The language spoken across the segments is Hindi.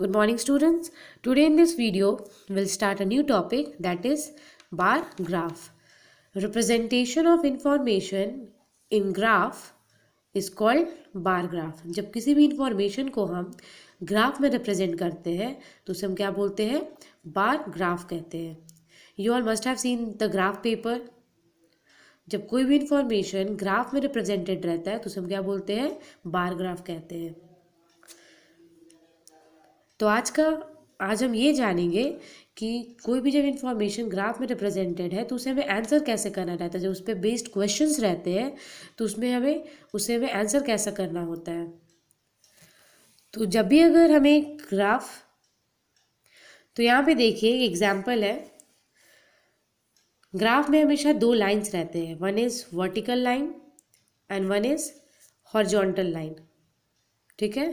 Good morning students. Today in this video we'll start a new topic that is bar graph. Representation of information in graph is called bar graph. jab kisi bhi information ko hum graph mein represent karte hain to उसे hum kya bolte hain bar graph kehte hain you all must have seen the graph paper जब कोई भी इंफॉर्मेशन ग्राफ में रिप्रेजेंटेड रहता है तो उसे हम क्या बोलते हैं बार ग्राफ कहते हैं तो आज का आज हम ये जानेंगे कि कोई भी जब इन्फॉर्मेशन ग्राफ में रिप्रेजेंटेड है तो उसे हमें आंसर कैसे करना रहता है जब उस पर बेस्ड क्वेश्चन रहते हैं तो उसमें हमें उसे हमें आंसर कैसा करना होता है तो जब भी अगर हमें ग्राफ तो यहाँ पे देखिए एग्जाम्पल है ग्राफ में हमेशा दो लाइंस रहते हैं one is vertical line and one is horizontal line ठीक है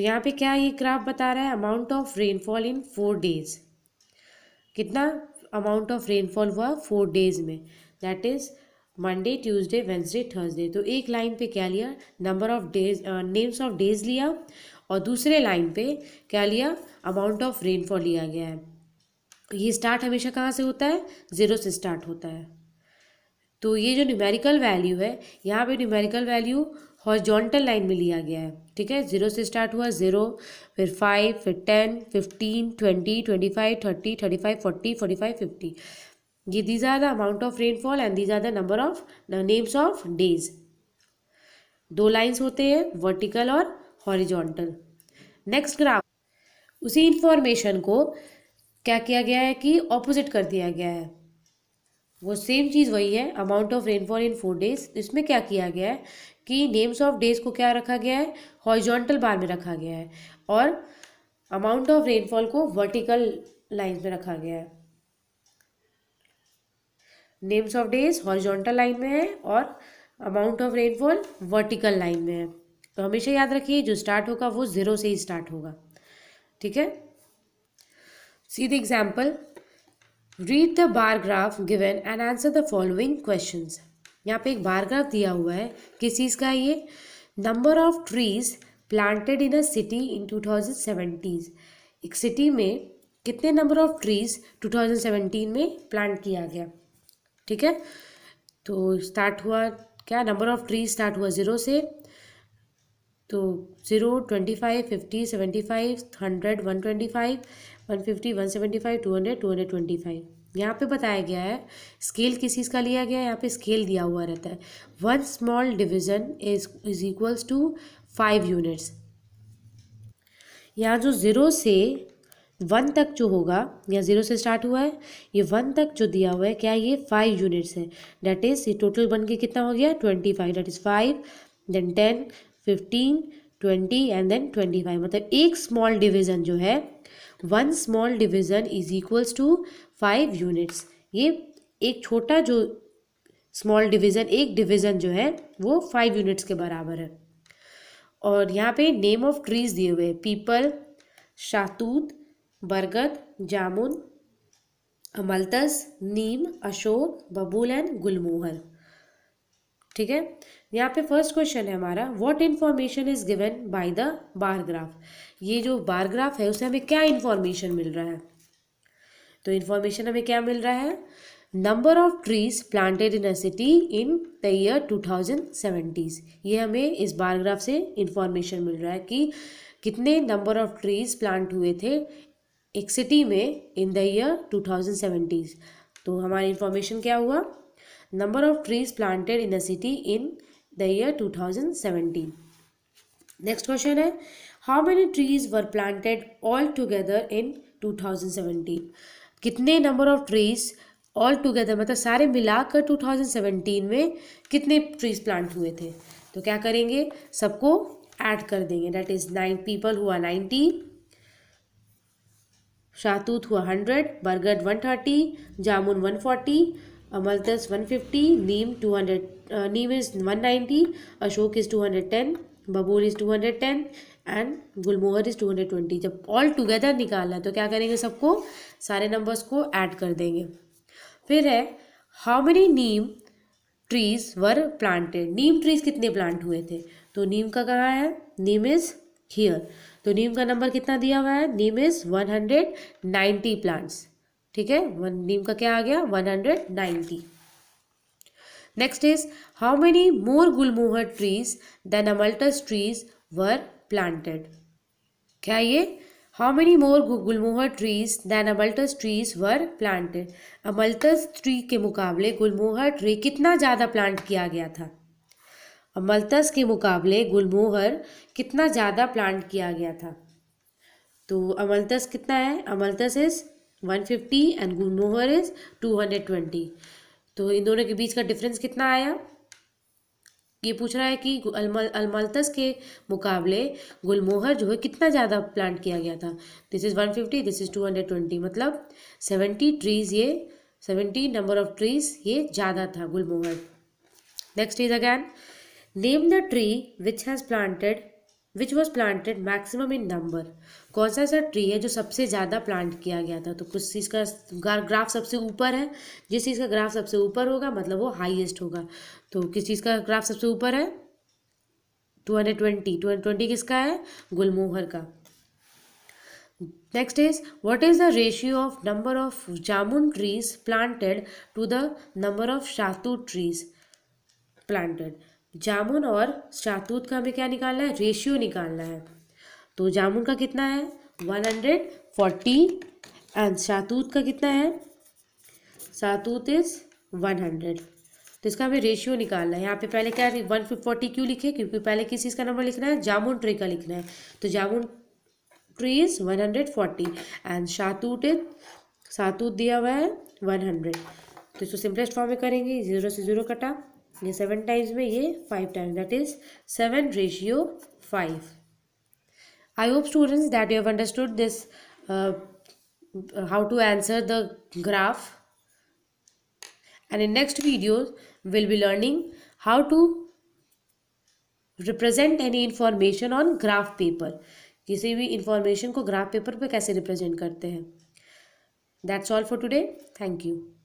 तो यहाँ पे क्या ये ग्राफ बता रहा है amount of rainfall in four days कितना अमाउंट ऑफ रेनफॉल हुआ फोर डेज में that is Monday Tuesday Wednesday Thursday तो एक लाइन पे क्या लिया number of days names of days लिया और दूसरे लाइन पे क्या लिया अमाउंट ऑफ रेनफॉल लिया गया है तो ये स्टार्ट हमेशा कहाँ से होता है ज़ीरो से स्टार्ट होता है तो ये जो न्यूमेरिकल वैल्यू है यहाँ पे न्यूमेरिकल वैल्यू हॉर्जोंटल लाइन में लिया गया है ठीक है जीरो से स्टार्ट हुआ जीरो फिर फाइव फिर ten fifteen twenty twenty five thirty thirty five forty forty five fifty ये these are the amount of rainfall and these are the number of names of days दो लाइन्स होते हैं वर्टिकल और हॉरिजोंटल नेक्स्ट ग्राफ उसी इंफॉर्मेशन को क्या किया गया है कि ऑपोजिट कर दिया गया है वो सेम चीज़ वही है amount of rainfall in four days इसमें क्या किया गया है कि नेम्स ऑफ डेज को क्या रखा गया है हॉरिजॉन्टल बार में रखा गया है और अमाउंट ऑफ रेनफॉल को वर्टिकल लाइन्स में रखा गया है names of days horizontal line में है और amount of rainfall vertical line में है तो हमेशा याद रखिए जो स्टार्ट होगा वो ज़ीरो से ही स्टार्ट होगा ठीक है see the example read the bar graph given and answer the following question यहाँ पे एक बारग्राफ दिया हुआ है किस चीज़ का ये number of trees planted in a city in two thousand seventeen एक सिटी में कितने number of trees two thousand seventeen में प्लांट किया गया ठीक है तो स्टार्ट हुआ क्या नंबर ऑफ ट्रीज स्टार्ट हुआ ज़ीरो से तो zero twenty five fifty seventy five hundred one twenty five one fifty one seventy five two hundred two hundred twenty five यहाँ पे बताया गया है स्केल किस चीज़ का लिया गया है यहाँ पे स्केल दिया हुआ रहता है one small division is is equals to five units यहाँ जो ज़ीरो से वन तक जो होगा या ज़ीरो से स्टार्ट हुआ है ये वन तक जो दिया हुआ है क्या ये फाइव यूनिट्स है डेट इज़ ये टोटल बन के कितना हो गया twenty five that is five then ten fifteen twenty and then twenty five मतलब एक स्मॉल डिवीज़न जो है one small division is equals to five units ये एक छोटा जो स्मॉल डिवीज़न एक डिवीज़न जो है वो फाइव यूनिट्स के बराबर है और यहाँ पे नेम ऑफ ट्रीज़ दिए हुए हैं पीपल शातूत बरगद जामुन अमलतस नीम अशोक बबूल एंड गुलमोहर ठीक है यहाँ पे फर्स्ट क्वेश्चन है हमारा what information is given by the bar graph ये जो बारग्राफ है उसे हमें क्या इन्फॉर्मेशन मिल रहा है तो इन्फॉर्मेशन हमें क्या मिल रहा है number of trees planted in a city in the year two thousand seventeen ये हमें इस बारग्राफ से इंफॉर्मेशन मिल रहा है कि कितने नंबर ऑफ ट्रीज प्लांट हुए थे एक सिटी में in the year two thousand seventeen तो हमारी इंफॉर्मेशन क्या हुआ number of trees planted in a city in the year two thousand seventeen next question है how many trees were planted all together in two thousand seventeen कितने number of trees all together मतलब सारे मिलाकर 2017 में कितने ट्रीज प्लांट हुए थे तो क्या करेंगे सबको ऐड कर देंगे डेट इज नाइन पीपल हुआ नाइन्टी शाहतूत हुआ हंड्रेड बर्गर one thirty jamun one forty amaltas one fifty neem two hundred neem is one ninety ashoka is two hundred ten babool is two hundred ten and gulmohar is two hundred twenty जब ऑल टुगेदर निकालना है तो क्या करेंगे सबको सारे नंबर्स को ऐड कर देंगे फिर है how many neem trees were planted neem trees कितने प्लांट हुए थे तो नीम का कहाँ है नीम इज़ हियर तो नीम का नंबर कितना दिया हुआ है neem is one hundred ninety plants ठीक है वन नीम का क्या आ गया one hundred ninety next is how many more gulmohar trees than amaltas trees were planted. ये how many more गुलमोहर trees than amaltus trees were planted? Amaltas tree के मुकाबले गुलमोहर ट्री कितना ज़्यादा प्लांट किया गया था अमल्टस के मुकाबले गुलमोहर कितना ज़्यादा प्लांट किया गया था तो अमल्टस कितना है amaltas is one fifty and gulmohar is two hundred twenty तो इन दोनों के बीच का डिफरेंस कितना आया ये पूछ रहा है कि अलमलतस अलमल्तस के मुकाबले गुलमोहर जो है कितना ज़्यादा प्लांट किया गया था this is one fifty this is two hundred twenty मतलब सेवेंटी ट्रीज़ ये सेवेंटी नंबर ऑफ ट्रीज़ ये ज़्यादा था gulmohar next is again name the tree which has planted which was planted maximum in number कौन सा ऐसा ट्री है जो सबसे ज़्यादा प्लांट किया गया था तो कुछ चीज़ का ग्राफ सबसे ऊपर है जिस चीज़ का ग्राफ सबसे ऊपर होगा मतलब वो हाइएस्ट होगा तो किस चीज़ का ग्राफ सबसे ऊपर है two hundred twenty two hundred twenty किसका है गुलमोहर का next is what is the ratio of number of jamun trees planted to the number of shahtoot trees planted जामुन और शाहतूत का हमें क्या निकालना है रेशियो निकालना है तो जामुन का कितना है वन हंड्रेड फोर्टी एंड शाहतूत का कितना है शातूत इज़ वन हंड्रेड तो इसका हमें रेशियो निकालना है यहाँ पे पहले क्या वन फोर्टी क्यों लिखे क्योंकि पहले किस चीज़ का नंबर लिखना है जामुन ट्री का लिखना है तो jamun tree is one hundred forty and shahtoot is शातूत दिया हुआ है वन हंड्रेड तो इसको सिंपलेस्ट फॉर्म में करेंगे ज़ीरो से ज़ीरो कटा ये सेवन टाइम्स में ये five times that is seven ratio five I hope students that you have understood this how to answer the graph and in next video will be learning how to represent any information on graph paper किसी भी इंफॉर्मेशन को ग्राफ पेपर पे कैसे रिप्रेजेंट करते हैं that's all for today thank you